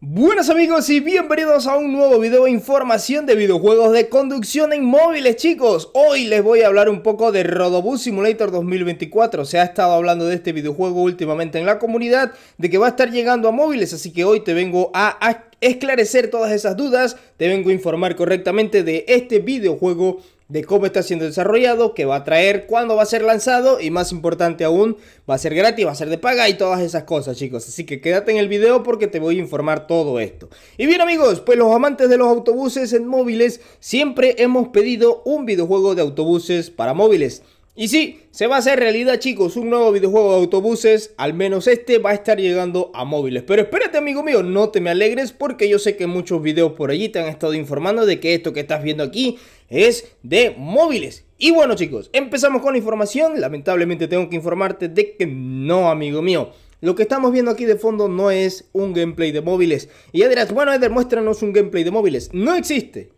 Buenas amigos y bienvenidos a un nuevo video de información de videojuegos de conducción en móviles chicos Hoy les voy a hablar un poco de Rodobus Simulator 2024 Se ha estado hablando de este videojuego últimamente en la comunidad De que va a estar llegando a móviles así que hoy te vengo a esclarecer todas esas dudas Te vengo a informar correctamente de este videojuego de cómo está siendo desarrollado, qué va a traer, cuándo va a ser lanzado y más importante aún, va a ser gratis, va a ser de paga y todas esas cosas chicos. Así que quédate en el video porque te voy a informar todo esto. Y bien amigos, pues los amantes de los autobuses en móviles siempre hemos pedido un videojuego de autobuses para móviles. Y sí, se va a hacer realidad chicos, un nuevo videojuego de autobuses, al menos este va a estar llegando a móviles. Pero espérate amigo mío, no te me alegres porque yo sé que muchos videos por allí te han estado informando de que esto que estás viendo aquí es de móviles. Y bueno chicos, empezamos con la información, lamentablemente tengo que informarte de que no amigo mío. Lo que estamos viendo aquí de fondo no es un gameplay de móviles. Y ya bueno Eder, muéstranos un gameplay de móviles. No existe.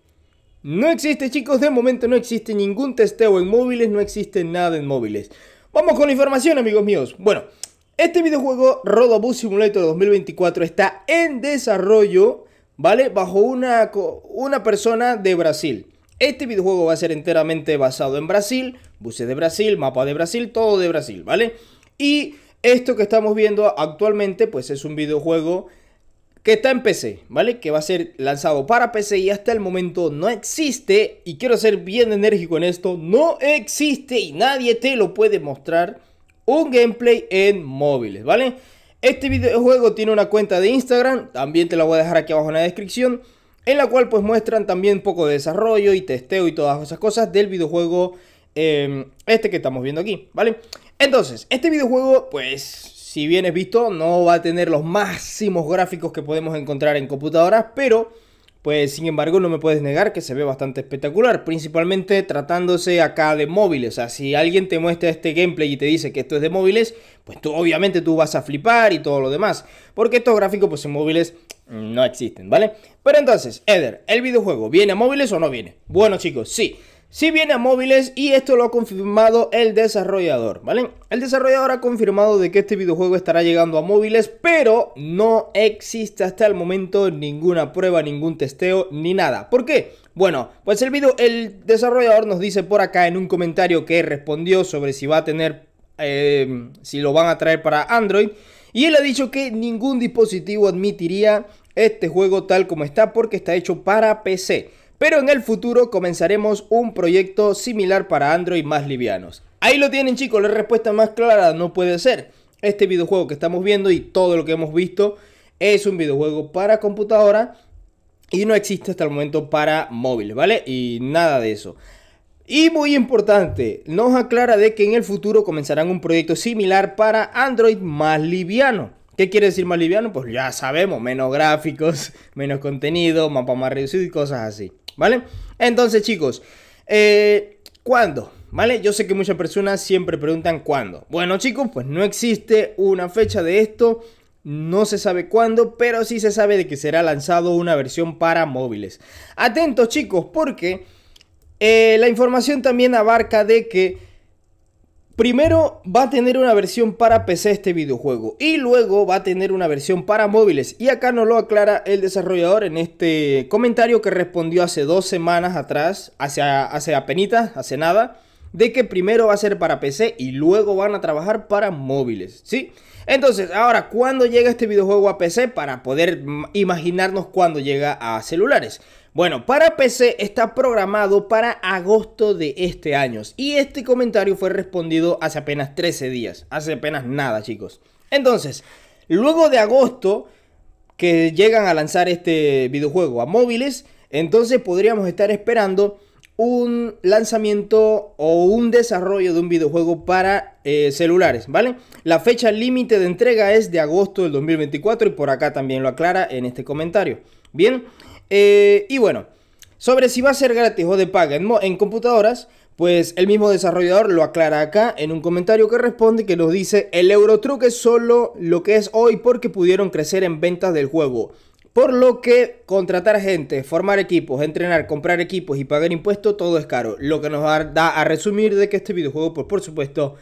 No existe, chicos, de momento no existe ningún testeo en móviles, no existe nada en móviles. Vamos con la información, amigos míos. Bueno, este videojuego Rodobus Simulator 2024 está en desarrollo, ¿vale? Bajo una, una persona de Brasil. Este videojuego va a ser enteramente basado en Brasil, buses de Brasil, mapa de Brasil, todo de Brasil, ¿vale? Y esto que estamos viendo actualmente, pues es un videojuego que está en PC, ¿vale? Que va a ser lanzado para PC y hasta el momento no existe, y quiero ser bien enérgico en esto, no existe y nadie te lo puede mostrar un gameplay en móviles, ¿vale? Este videojuego tiene una cuenta de Instagram, también te la voy a dejar aquí abajo en la descripción, en la cual pues muestran también poco de desarrollo y testeo y todas esas cosas del videojuego eh, este que estamos viendo aquí, ¿vale? Entonces, este videojuego pues si bien es visto, no va a tener los máximos gráficos que podemos encontrar en computadoras, pero pues sin embargo no me puedes negar que se ve bastante espectacular, principalmente tratándose acá de móviles. O sea, si alguien te muestra este gameplay y te dice que esto es de móviles, pues tú obviamente tú vas a flipar y todo lo demás, porque estos gráficos pues en móviles no existen, ¿vale? Pero entonces, Eder, ¿el videojuego viene a móviles o no viene? Bueno chicos, sí. Si viene a móviles y esto lo ha confirmado el desarrollador, ¿vale? El desarrollador ha confirmado de que este videojuego estará llegando a móviles, pero no existe hasta el momento ninguna prueba, ningún testeo, ni nada. ¿Por qué? Bueno, pues el, video, el desarrollador nos dice por acá en un comentario que respondió sobre si va a tener, em, si lo van a traer para Android. Y él ha dicho que ningún dispositivo admitiría este juego tal como está porque está hecho para PC pero en el futuro comenzaremos un proyecto similar para Android más livianos. Ahí lo tienen chicos, la respuesta más clara no puede ser. Este videojuego que estamos viendo y todo lo que hemos visto es un videojuego para computadora y no existe hasta el momento para móviles, ¿vale? Y nada de eso. Y muy importante, nos aclara de que en el futuro comenzarán un proyecto similar para Android más liviano. ¿Qué quiere decir más liviano? Pues ya sabemos, menos gráficos, menos contenido, mapa más reducido y cosas así. ¿vale? Entonces, chicos, eh, ¿cuándo? ¿Vale? Yo sé que muchas personas siempre preguntan cuándo. Bueno, chicos, pues no existe una fecha de esto. No se sabe cuándo, pero sí se sabe de que será lanzado una versión para móviles. Atentos, chicos, porque eh, la información también abarca de que Primero va a tener una versión para PC este videojuego y luego va a tener una versión para móviles y acá nos lo aclara el desarrollador en este comentario que respondió hace dos semanas atrás, hace, hace apenitas, hace nada, de que primero va a ser para PC y luego van a trabajar para móviles, ¿sí? Entonces, ahora, ¿cuándo llega este videojuego a PC? Para poder imaginarnos cuándo llega a celulares. Bueno, para PC está programado para agosto de este año. Y este comentario fue respondido hace apenas 13 días. Hace apenas nada, chicos. Entonces, luego de agosto que llegan a lanzar este videojuego a móviles, entonces podríamos estar esperando un lanzamiento o un desarrollo de un videojuego para eh, celulares, ¿vale? La fecha límite de entrega es de agosto del 2024 y por acá también lo aclara en este comentario. Bien, eh, y bueno, sobre si va a ser gratis o de paga en, computadoras, pues el mismo desarrollador lo aclara acá en un comentario que responde que nos dice el Eurotruck es solo lo que es hoy porque pudieron crecer en ventas del juego. Por lo que contratar gente, formar equipos, entrenar, comprar equipos y pagar impuestos, todo es caro. Lo que nos da a resumir de que este videojuego, pues por supuesto,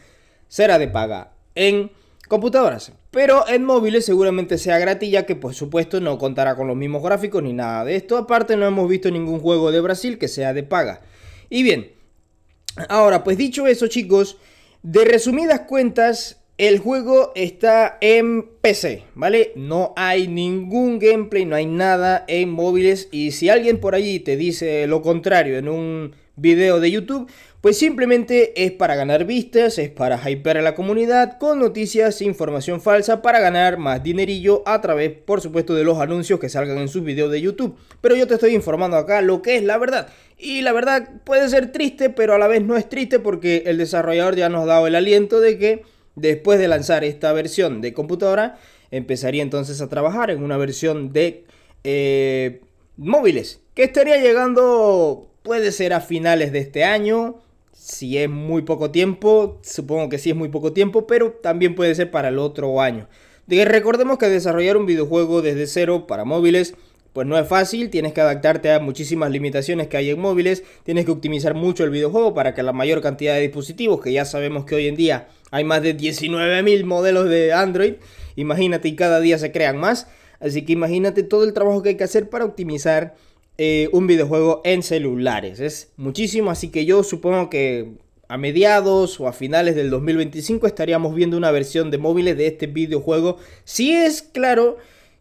será de paga en computadoras. Pero en móviles seguramente sea gratis ya que por supuesto no contará con los mismos gráficos ni nada de esto. Aparte no hemos visto ningún juego de Brasil que sea de paga. Y bien, ahora pues dicho eso chicos, de resumidas cuentas el juego está en PC, ¿vale? No hay ningún gameplay, no hay nada en móviles y si alguien por allí te dice lo contrario en un video de YouTube, pues simplemente es para ganar vistas, es para hyper a la comunidad con noticias e información falsa para ganar más dinerillo a través, por supuesto, de los anuncios que salgan en sus videos de YouTube. Pero yo te estoy informando acá lo que es la verdad. Y la verdad puede ser triste, pero a la vez no es triste porque el desarrollador ya nos ha dado el aliento de que Después de lanzar esta versión de computadora, empezaría entonces a trabajar en una versión de eh, móviles, que estaría llegando, puede ser a finales de este año, si es muy poco tiempo, supongo que sí es muy poco tiempo, pero también puede ser para el otro año. recordemos que desarrollar un videojuego desde cero para móviles pues no es fácil, tienes que adaptarte a muchísimas limitaciones que hay en móviles, tienes que optimizar mucho el videojuego para que la mayor cantidad de dispositivos que ya sabemos que hoy en día hay más de 19.000 modelos de Android, imagínate, y cada día se crean más. Así que imagínate todo el trabajo que hay que hacer para optimizar eh, un videojuego en celulares. Es muchísimo, así que yo supongo que a mediados o a finales del 2025 estaríamos viendo una versión de móviles de este videojuego. Si es claro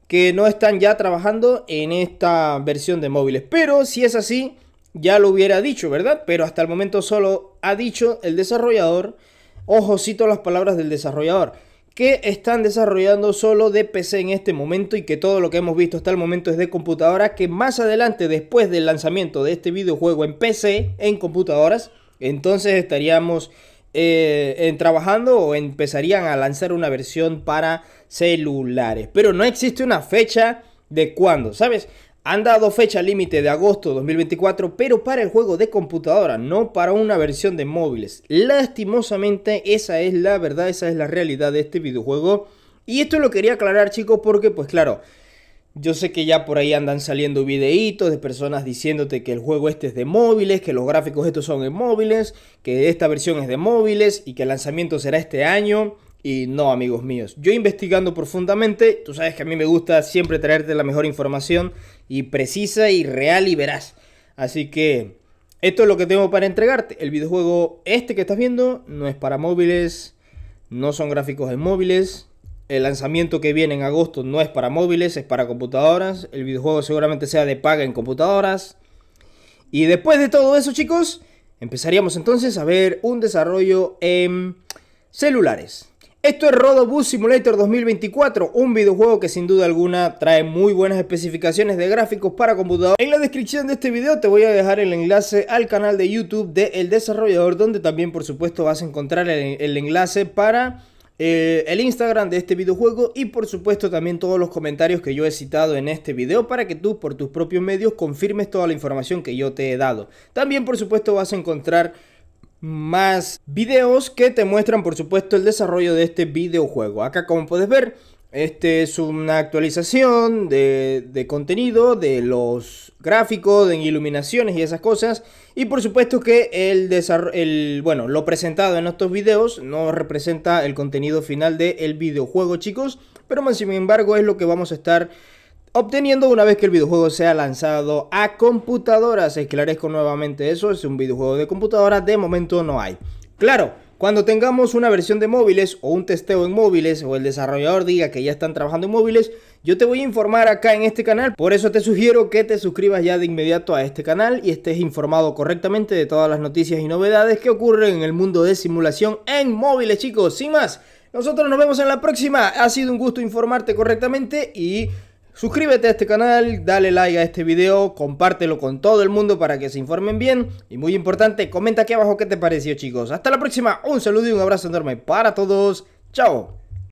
que no están ya trabajando en esta versión de móviles. Pero si es así, ya lo hubiera dicho, ¿verdad? Pero hasta el momento solo ha dicho el desarrollador Ojocito las palabras del desarrollador que están desarrollando solo de PC en este momento y que todo lo que hemos visto hasta el momento es de computadora, que más adelante después del lanzamiento de este videojuego en PC, en computadoras, entonces estaríamos eh, trabajando o empezarían a lanzar una versión para celulares. Pero no existe una fecha de cuándo, ¿sabes? Han dado fecha límite de agosto 2024, pero para el juego de computadora, no para una versión de móviles. Lastimosamente, esa es la verdad, esa es la realidad de este videojuego. Y esto lo quería aclarar, chicos, porque, pues claro, yo sé que ya por ahí andan saliendo videitos de personas diciéndote que el juego este es de móviles, que los gráficos estos son de móviles, que esta versión es de móviles y que el lanzamiento será este año. Y no, amigos míos, yo investigando profundamente, tú sabes que a mí me gusta siempre traerte la mejor información y precisa y real y verás. Así que esto es lo que tengo para entregarte. El videojuego este que estás viendo no es para móviles, no son gráficos en móviles. El lanzamiento que viene en agosto no es para móviles, es para computadoras. El videojuego seguramente sea de paga en computadoras. Y después de todo eso, chicos, empezaríamos entonces a ver un desarrollo en celulares. Esto es Rodobus Simulator 2024, un videojuego que sin duda alguna trae muy buenas especificaciones de gráficos para computador. En la descripción de este video te voy a dejar el enlace al canal de YouTube del El Desarrollador, donde también por supuesto vas a encontrar el, enlace para eh, el Instagram de este videojuego y por supuesto también todos los comentarios que yo he citado en este video para que tú por tus propios medios confirmes toda la información que yo te he dado. También por supuesto vas a encontrar más videos que te muestran por supuesto el desarrollo de este videojuego. Acá como puedes ver, este es una actualización de, contenido, de los gráficos, de iluminaciones y esas cosas. Y por supuesto que el, el bueno, lo presentado en estos videos no representa el contenido final del el videojuego, chicos. Pero sin embargo es lo que vamos a estar obteniendo una vez que el videojuego sea lanzado a computadoras. Esclarezco nuevamente eso, es un videojuego de computadora, de momento no hay. Claro, cuando tengamos una versión de móviles o un testeo en móviles o el desarrollador diga que ya están trabajando en móviles, yo te voy a informar acá en este canal. Por eso te sugiero que te suscribas ya de inmediato a este canal y estés informado correctamente de todas las noticias y novedades que ocurren en el mundo de simulación en móviles, chicos. Sin más, nosotros nos vemos en la próxima. Ha sido un gusto informarte correctamente y Suscríbete a este canal, dale like a este video, compártelo con todo el mundo para que se informen bien y muy importante, comenta aquí abajo qué te pareció chicos. Hasta la próxima, un saludo y un abrazo enorme para todos. Chao.